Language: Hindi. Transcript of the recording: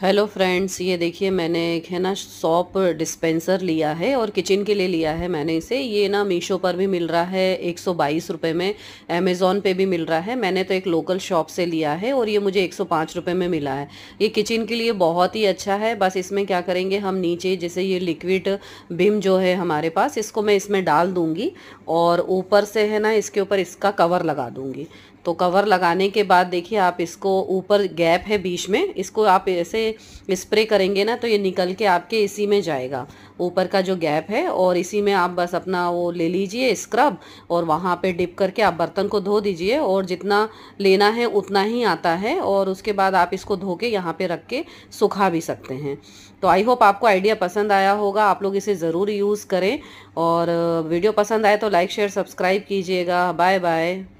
हेलो फ्रेंड्स ये देखिए मैंने एक है ना सॉप डिस्पेंसर लिया है और किचन के लिए लिया है मैंने इसे ये ना मीशो पर भी मिल रहा है एक सौ में अमेज़ोन पे भी मिल रहा है मैंने तो एक लोकल शॉप से लिया है और ये मुझे एक सौ में मिला है ये किचन के लिए बहुत ही अच्छा है बस इसमें क्या करेंगे हम नीचे जैसे ये लिक्विड बिम जो है हमारे पास इसको मैं इसमें डाल दूँगी और ऊपर से है ना इसके ऊपर इसका कवर लगा दूँगी तो कवर लगाने के बाद देखिए आप इसको ऊपर गैप है बीच में इसको आप ऐसे स्प्रे करेंगे ना तो ये निकल के आपके इसी में जाएगा ऊपर का जो गैप है और इसी में आप बस अपना वो ले लीजिए स्क्रब और वहाँ पे डिप करके आप बर्तन को धो दीजिए और जितना लेना है उतना ही आता है और उसके बाद आप इसको धो के यहाँ पे रख के सुखा भी सकते हैं तो आई होप आपको आइडिया पसंद आया होगा आप लोग इसे ज़रूर यूज़ करें और वीडियो पसंद आए तो लाइक शेयर सब्सक्राइब कीजिएगा बाय बाय